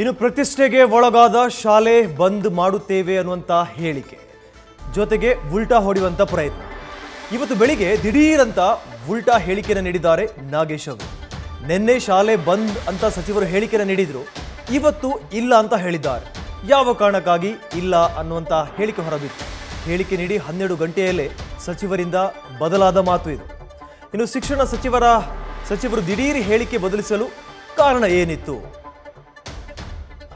ಇನ್ನು ಪ್ರತಿಷ್ಠೆಗೆ ಒಳಗಾದ ಶಾಲೆ ಬಂದ್ ಮಾಡುತ್ತೇವೆ ಅನ್ನುವಂಥ ಹೇಳಿಕೆ ಜೊತೆಗೆ ಉಲ್ಟಾ ಹೊಡೆಯುವಂಥ ಪ್ರಯತ್ನ ಇವತ್ತು ಬೆಳಿಗ್ಗೆ ದಿಢೀರಂತ ಉಲ್ಟಾ ಹೇಳಿಕೆಯನ್ನು ನೀಡಿದ್ದಾರೆ ನಾಗೇಶ್ ಅವರು ನಿನ್ನೆ ಶಾಲೆ ಬಂದ್ ಅಂತ ಸಚಿವರು ಹೇಳಿಕೆಯನ್ನು ನೀಡಿದರು ಇವತ್ತು ಇಲ್ಲ ಅಂತ ಹೇಳಿದ್ದಾರೆ ಯಾವ ಕಾರಣಕ್ಕಾಗಿ ಇಲ್ಲ ಅನ್ನುವಂಥ ಹೇಳಿಕೆ ಹೊರಬಿತ್ತು ಹೇಳಿಕೆ ನೀಡಿ ಹನ್ನೆರಡು ಗಂಟೆಯಲ್ಲೇ ಸಚಿವರಿಂದ ಬದಲಾದ ಮಾತು ಇದು ಇನ್ನು ಶಿಕ್ಷಣ ಸಚಿವರ ಸಚಿವರು ದಿಢೀರ್ ಹೇಳಿಕೆ ಬದಲಿಸಲು ಕಾರಣ ಏನಿತ್ತು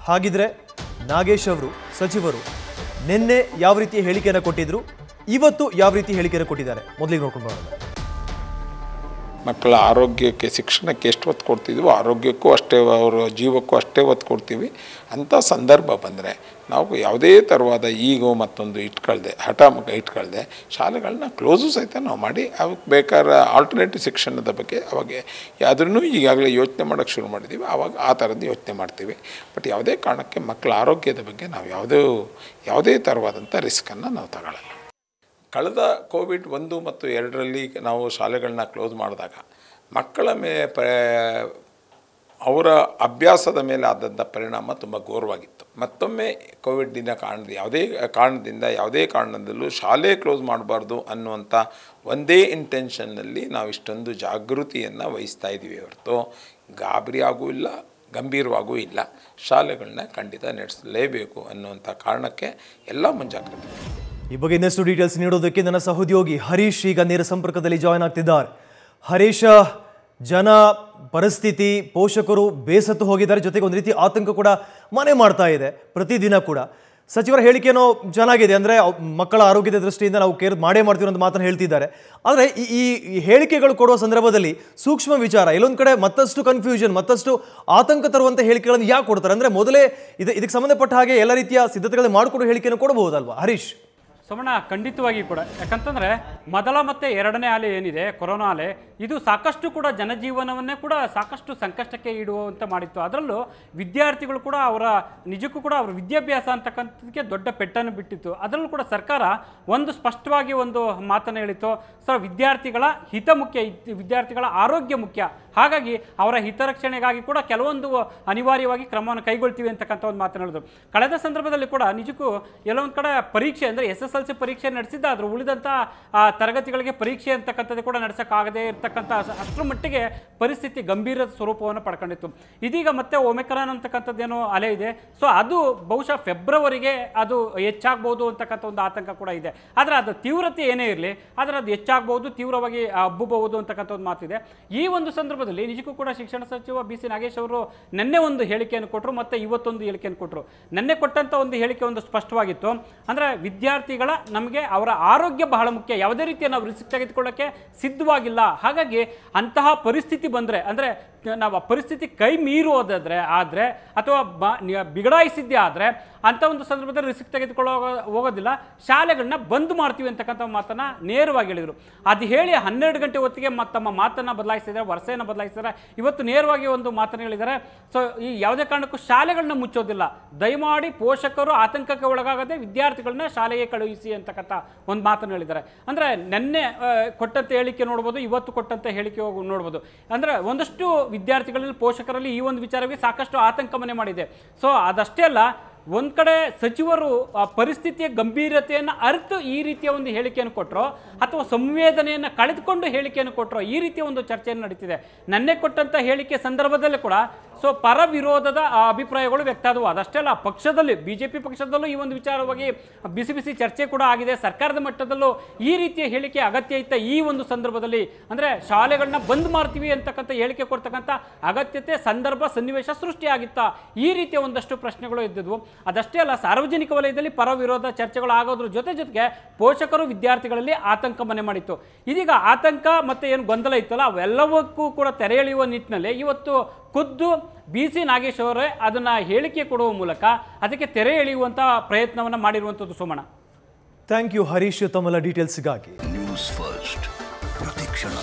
ಹಾಗಿದ್ರೆ ನಾಗೇಶ್ ಅವರು ಸಚಿವರು ನಿನ್ನೆ ಯಾವ ರೀತಿ ಹೇಳಿಕೆಯನ್ನು ಕೊಟ್ಟಿದ್ರು ಇವತ್ತು ಯಾವ ರೀತಿ ಹೇಳಿಕೆಯನ್ನು ಕೊಟ್ಟಿದ್ದಾರೆ ಮೊದಲಿಗೆ ನೋಡ್ಕೊಂಡು ಬರೋಣ ಮಕ್ಕಳ ಆರೋಗ್ಯಕ್ಕೆ ಶಿಕ್ಷಣಕ್ಕೆ ಎಷ್ಟು ಒತ್ತು ಕೊಡ್ತಿದ್ವೋ ಆರೋಗ್ಯಕ್ಕೂ ಅಷ್ಟೇ ಅವರ ಜೀವಕ್ಕೂ ಅಷ್ಟೇ ಒತ್ತು ಕೊಡ್ತೀವಿ ಅಂಥ ಸಂದರ್ಭ ಬಂದರೆ ನಾವು ಯಾವುದೇ ಥರವಾದ ಈಗೋ ಮತ್ತೊಂದು ಇಟ್ಕೊಳ್ದೆ ಹಠ ಇಟ್ಕೊಳ್ದೆ ಶಾಲೆಗಳನ್ನ ಕ್ಲೋಸು ಸಹಿತ ನಾವು ಮಾಡಿ ಅವಕ್ಕೆ ಬೇಕಾದ ಆಲ್ಟರ್ನೇಟಿವ್ ಶಿಕ್ಷಣದ ಬಗ್ಗೆ ಅವಾಗ ಯಾವುದನ್ನು ಈಗಾಗಲೇ ಯೋಚನೆ ಮಾಡೋಕ್ಕೆ ಶುರು ಮಾಡಿದ್ದೀವಿ ಆವಾಗ ಆ ಥರದ್ದು ಯೋಚನೆ ಮಾಡ್ತೀವಿ ಬಟ್ ಯಾವುದೇ ಕಾರಣಕ್ಕೆ ಮಕ್ಕಳ ಆರೋಗ್ಯದ ಬಗ್ಗೆ ನಾವು ಯಾವುದೂ ಯಾವುದೇ ಥರವಾದಂಥ ರಿಸ್ಕನ್ನು ನಾವು ತಗೊಳ್ಳಲ್ಲ ಕಳೆದ ಕೋವಿಡ್ ಒಂದು ಮತ್ತು ಎರಡರಲ್ಲಿ ನಾವು ಶಾಲೆಗಳನ್ನ ಕ್ಲೋಸ್ ಮಾಡಿದಾಗ ಮಕ್ಕಳ ಮೇ ಅವರ ಅಭ್ಯಾಸದ ಮೇಲೆ ಆದಂಥ ಪರಿಣಾಮ ತುಂಬ ಘೋರವಾಗಿತ್ತು ಮತ್ತೊಮ್ಮೆ ಕೋವಿಡ್ ದಿನ ಕಾರಣದ ಯಾವುದೇ ಕಾರಣದಿಂದ ಯಾವುದೇ ಕಾರಣದಲ್ಲೂ ಶಾಲೆ ಕ್ಲೋಸ್ ಮಾಡಬಾರ್ದು ಅನ್ನುವಂಥ ಒಂದೇ ಇಂಟೆನ್ಷನ್ನಲ್ಲಿ ನಾವು ಇಷ್ಟೊಂದು ಜಾಗೃತಿಯನ್ನು ವಹಿಸ್ತಾ ಇದ್ದೀವಿ ಹೊರತು ಗಾಬರಿಯಾಗೂ ಇಲ್ಲ ಗಂಭೀರವಾಗೂ ಇಲ್ಲ ಶಾಲೆಗಳನ್ನ ಖಂಡಿತ ನಡೆಸಲೇಬೇಕು ಅನ್ನುವಂಥ ಕಾರಣಕ್ಕೆ ಎಲ್ಲ ಮುಂಜಾಗ್ರತೆ ಈ ಬಗ್ಗೆ ಇನ್ನಷ್ಟು ಡೀಟೇಲ್ಸ್ ನೀಡೋದಕ್ಕೆ ನನ್ನ ಸಹೋದ್ಯೋಗಿ ಹರೀಶ್ ಈಗ ನೇರ ಸಂಪರ್ಕದಲ್ಲಿ ಜಾಯ್ನ್ ಆಗ್ತಿದ್ದಾರೆ ಹರೀಶ ಜನ ಪರಿಸ್ಥಿತಿ ಪೋಷಕರು ಬೇಸತ್ತು ಹೋಗಿದ್ದಾರೆ ಜೊತೆಗೆ ಒಂದು ರೀತಿ ಆತಂಕ ಕೂಡ ಮನೆ ಮಾಡ್ತಾ ಇದೆ ಪ್ರತಿದಿನ ಕೂಡ ಸಚಿವರ ಹೇಳಿಕೆನೋ ಚೆನ್ನಾಗಿದೆ ಅಂದರೆ ಮಕ್ಕಳ ಆರೋಗ್ಯದ ದೃಷ್ಟಿಯಿಂದ ನಾವು ಕೇರ್ ಮಾಡೇ ಮಾಡ್ತೀವಿ ಅಂತ ಮಾತನ್ನು ಹೇಳ್ತಿದ್ದಾರೆ ಆದರೆ ಈ ಈ ಹೇಳಿಕೆಗಳು ಕೊಡುವ ಸಂದರ್ಭದಲ್ಲಿ ಸೂಕ್ಷ್ಮ ವಿಚಾರ ಇಲ್ಲೊಂದು ಕಡೆ ಮತ್ತಷ್ಟು ಕನ್ಫ್ಯೂಷನ್ ಮತ್ತಷ್ಟು ಆತಂಕ ತರುವಂಥ ಹೇಳಿಕೆಗಳನ್ನು ಯಾಕೆ ಕೊಡ್ತಾರೆ ಅಂದರೆ ಮೊದಲೇ ಇದಕ್ಕೆ ಸಂಬಂಧಪಟ್ಟ ಹಾಗೆ ಎಲ್ಲ ರೀತಿಯ ಸಿದ್ಧತೆಗಳನ್ನು ಮಾಡಿಕೊಡುವ ಹೇಳಿಕೆಯನ್ನು ಕೊಡಬಹುದಲ್ವಾ ಹರೀಶ್ ಸೋಮಣ್ಣ ಖಂಡಿತವಾಗಿ ಕೂಡ ಯಾಕಂತಂದರೆ ಮೊದಲ ಮತ್ತು ಎರಡನೇ ಅಲೆ ಏನಿದೆ ಕೊರೋನಾ ಅಲೆ ಇದು ಸಾಕಷ್ಟು ಕೂಡ ಜನಜೀವನವನ್ನೇ ಕೂಡ ಸಾಕಷ್ಟು ಸಂಕಷ್ಟಕ್ಕೆ ಇಡುವಂತೆ ಮಾಡಿತ್ತು ಅದರಲ್ಲೂ ವಿದ್ಯಾರ್ಥಿಗಳು ಕೂಡ ಅವರ ನಿಜಕ್ಕೂ ಕೂಡ ಅವರ ವಿದ್ಯಾಭ್ಯಾಸ ಅಂತಕ್ಕಂಥದಕ್ಕೆ ದೊಡ್ಡ ಪೆಟ್ಟನ್ನು ಬಿಟ್ಟಿತ್ತು ಅದರಲ್ಲೂ ಕೂಡ ಸರ್ಕಾರ ಒಂದು ಸ್ಪಷ್ಟವಾಗಿ ಒಂದು ಮಾತನ್ನು ಹೇಳಿತ್ತು ಸೊ ವಿದ್ಯಾರ್ಥಿಗಳ ಹಿತ ಮುಖ್ಯ ವಿದ್ಯಾರ್ಥಿಗಳ ಆರೋಗ್ಯ ಮುಖ್ಯ ಹಾಗಾಗಿ ಅವರ ಹಿತರಕ್ಷಣೆಗಾಗಿ ಕೂಡ ಕೆಲವೊಂದು ಅನಿವಾರ್ಯವಾಗಿ ಕ್ರಮವನ್ನು ಕೈಗೊಳ್ತೀವಿ ಅಂತಕ್ಕಂಥ ಒಂದು ಮಾತನ್ನು ಹೇಳಿದ್ರು ಕಳೆದ ಸಂದರ್ಭದಲ್ಲಿ ಕೂಡ ನಿಜಕ್ಕೂ ಎಲ್ಲೊಂದು ಕಡೆ ಪರೀಕ್ಷೆ ಅಂದರೆ ಎಸ್ ಎಸ್ ಎಲ್ ಸಿ ಪರೀಕ್ಷೆ ನಡೆಸಿದ್ದ ಅದ್ರ ಉಳಿದಂಥ ತರಗತಿಗಳಿಗೆ ಪರೀಕ್ಷೆ ಅಂತಕ್ಕಂಥದ್ದು ಕೂಡ ನಡೆಸೋಕ್ಕಾಗದೇ ಇರತಕ್ಕಂಥ ಅಷ್ಟರ ಮಟ್ಟಿಗೆ ಪರಿಸ್ಥಿತಿ ಗಂಭೀರ ಸ್ವರೂಪವನ್ನು ಪಡ್ಕೊಂಡಿತ್ತು ಇದೀಗ ಮತ್ತೆ ಒಮೆಕ್ರಾನ್ ಅಂತಕ್ಕಂಥದ್ದೇನೋ ಅಲೆ ಇದೆ ಸೊ ಅದು ಬಹುಶಃ ಫೆಬ್ರವರಿಗೆ ಅದು ಹೆಚ್ಚಾಗ್ಬೋದು ಅಂತಕ್ಕಂಥ ಒಂದು ಆತಂಕ ಕೂಡ ಇದೆ ಆದರೆ ಅದು ತೀವ್ರತೆ ಏನೇ ಇರಲಿ ಆದರೆ ಅದು ಹೆಚ್ಚಾಗ್ಬೋದು ತೀವ್ರವಾಗಿ ಹಬ್ಬಬಹುದು ಅಂತಕ್ಕಂಥ ಒಂದು ಮಾತಿದೆ ಈ ಒಂದು ಸಂದರ್ಭದಲ್ಲಿ ನಿಜಕ್ಕೂ ಕೂಡ ಶಿಕ್ಷಣ ಸಚಿವ ಬಿ ಸಿ ನಾಗೇಶ್ ಅವರು ನಿನ್ನೆ ಒಂದು ಹೇಳಿಕೆಯನ್ನು ಕೊಟ್ಟರು ಮತ್ತು ಇವತ್ತೊಂದು ಹೇಳಿಕೆಯನ್ನು ಕೊಟ್ಟರು ನಿನ್ನೆ ಕೊಟ್ಟಂಥ ಒಂದು ಹೇಳಿಕೆ ಒಂದು ಸ್ಪಷ್ಟವಾಗಿತ್ತು ಅಂದರೆ ವಿದ್ಯಾರ್ಥಿಗಳ ನಮಗೆ ಅವರ ಆರೋಗ್ಯ ಬಹಳ ಮುಖ್ಯ ಯಾವುದೇ ರೀತಿಯ ನಾವು ರಿಸ್ಕ್ ತೆಗೆದುಕೊಳ್ಳೋಕ್ಕೆ ಸಿದ್ಧವಾಗಿಲ್ಲ ಹಾಗಾಗಿ ಅಂತಹ ಪರಿಸ್ಥಿತಿ ಬಂದರೆ ಅಂದರೆ ನಾವು ಆ ಪರಿಸ್ಥಿತಿ ಕೈ ಮೀರೋದಾದರೆ ಆದರೆ ಅಥವಾ ಬ ಬಿಗಡಾಯಿಸಿದ್ದೆ ಆದರೆ ಅಂಥ ಒಂದು ಸಂದರ್ಭದಲ್ಲಿ ರಿಸ್ಕ್ ತೆಗೆದುಕೊಳ್ಳೋ ಹೋಗೋದಿಲ್ಲ ಶಾಲೆಗಳನ್ನ ಬಂದ್ ಮಾಡ್ತೀವಿ ಅಂತಕ್ಕಂಥ ಮಾತನ್ನು ನೇರವಾಗಿ ಹೇಳಿದರು ಅದು ಹೇಳಿ ಹನ್ನೆರಡು ಗಂಟೆ ಹೊತ್ತಿಗೆ ಮತ್ತು ತಮ್ಮ ಮಾತನ್ನು ಬದಲಾಯಿಸಿದರೆ ವರ್ಷೆಯನ್ನು ಬದಲಾಯಿಸಿದರೆ ಇವತ್ತು ನೇರವಾಗಿ ಒಂದು ಮಾತನ್ನು ಹೇಳಿದ್ದಾರೆ ಸೊ ಈ ಯಾವುದೇ ಕಾರಣಕ್ಕೂ ಶಾಲೆಗಳನ್ನ ಮುಚ್ಚೋದಿಲ್ಲ ದಯಮಾಡಿ ಪೋಷಕರು ಆತಂಕಕ್ಕೆ ಒಳಗಾಗದೆ ವಿದ್ಯಾರ್ಥಿಗಳನ್ನ ಶಾಲೆಗೆ ಕಳುಹಿಸಿ ಅಂತಕ್ಕಂಥ ಒಂದು ಮಾತನ್ನು ಹೇಳಿದ್ದಾರೆ ಅಂದರೆ ನೆನ್ನೆ ಕೊಟ್ಟಂತ ಹೇಳಿಕೆ ನೋಡ್ಬೋದು ಇವತ್ತು ಕೊಟ್ಟಂತ ಹೇಳಿಕೆ ಹೋಗಿ ನೋಡ್ಬೋದು ಅಂದರೆ ಒಂದಷ್ಟು ವಿದ್ಯಾರ್ಥಿಗಳಲ್ಲಿ ಪೋಷಕರಲ್ಲಿ ಈ ಒಂದು ವಿಚಾರವಾಗಿ ಸಾಕಷ್ಟು ಆತಂಕವನ್ನೇ ಮಾಡಿದೆ ಸೊ ಅದಷ್ಟೇ ಅಲ್ಲ ಒಂದು ಕಡೆ ಸಚಿವರು ಆ ಪರಿಸ್ಥಿತಿಯ ಗಂಭೀರತೆಯನ್ನು ಅರ್ಥ ಈ ರೀತಿಯ ಒಂದು ಹೇಳಿಕೆಯನ್ನು ಕೊಟ್ಟರು ಅಥವಾ ಸಂವೇದನೆಯನ್ನು ಕಳೆದುಕೊಂಡು ಹೇಳಿಕೆಯನ್ನು ಕೊಟ್ಟರು ಈ ರೀತಿಯ ಒಂದು ಚರ್ಚೆಯನ್ನು ನಡೀತಿದೆ ನನ್ನೆ ಕೊಟ್ಟಂಥ ಹೇಳಿಕೆ ಸಂದರ್ಭದಲ್ಲಿ ಕೂಡ ಸೊ ಪರ ವಿರೋಧದ ಅಭಿಪ್ರಾಯಗಳು ವ್ಯಕ್ತ ಆದವು ಅದಷ್ಟೇ ಅಲ್ಲ ಪಕ್ಷದಲ್ಲಿ ಬಿ ಜೆ ಪಿ ಪಕ್ಷದಲ್ಲೂ ಈ ಒಂದು ವಿಚಾರವಾಗಿ ಬಿಸಿ ಬಿಸಿ ಚರ್ಚೆ ಕೂಡ ಆಗಿದೆ ಸರ್ಕಾರದ ಮಟ್ಟದಲ್ಲೂ ಈ ರೀತಿಯ ಹೇಳಿಕೆ ಅಗತ್ಯ ಇತ್ತ ಈ ಒಂದು ಸಂದರ್ಭದಲ್ಲಿ ಅಂದರೆ ಶಾಲೆಗಳನ್ನ ಬಂದ್ ಮಾಡ್ತೀವಿ ಅಂತಕ್ಕಂಥ ಹೇಳಿಕೆ ಕೊಡ್ತಕ್ಕಂಥ ಅಗತ್ಯತೆ ಸಂದರ್ಭ ಸನ್ನಿವೇಶ ಸೃಷ್ಟಿಯಾಗಿತ್ತಾ ಈ ರೀತಿಯ ಒಂದಷ್ಟು ಪ್ರಶ್ನೆಗಳು ಇದ್ದಿದ್ವು ಅದಷ್ಟೇ ಅಲ್ಲ ಸಾರ್ವಜನಿಕ ವಲಯದಲ್ಲಿ ಪರ ವಿರೋಧ ಚರ್ಚೆಗಳು ಆಗೋದ್ರ ಜೊತೆ ಜೊತೆಗೆ ಪೋಷಕರು ವಿದ್ಯಾರ್ಥಿಗಳಲ್ಲಿ ಆತಂಕ ಮನೆ ಮಾಡಿತ್ತು ಇದೀಗ ಆತಂಕ ಮತ್ತು ಏನು ಗೊಂದಲ ಇತ್ತಲ್ಲ ಅವೆಲ್ಲವಕ್ಕೂ ಕೂಡ ತೆರೆ ಎಳೆಯುವ ನಿಟ್ಟಿನಲ್ಲಿ ಇವತ್ತು ಖುದ್ದು ಬಿ ಸಿ ನಾಗೇಶ್ ಅವರೇ ಅದನ್ನು ಹೇಳಿಕೆ ಕೊಡುವ ಮೂಲಕ ಅದಕ್ಕೆ ತೆರೆ ಎಳೆಯುವಂಥ ಪ್ರಯತ್ನವನ್ನು ಮಾಡಿರುವಂಥದ್ದು ಸುಮಣ ಥ್ಯಾಂಕ್ ಯು ಹರೀಶ್ ತಮ್ಮಲ ಡೀಟೇಲ್ಸ್ಗಾಗಿ ನ್ಯೂಸ್ ಫಸ್ಟ್ ಪ್ರತಿಕ್ಷಣ